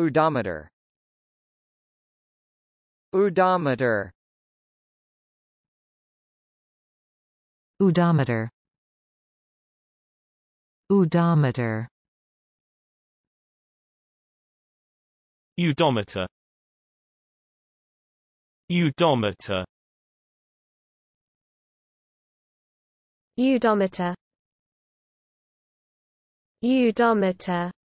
Udometer. Udometer. Udometer. Udometer. Udometer. Udometer. Udometer. Udometer.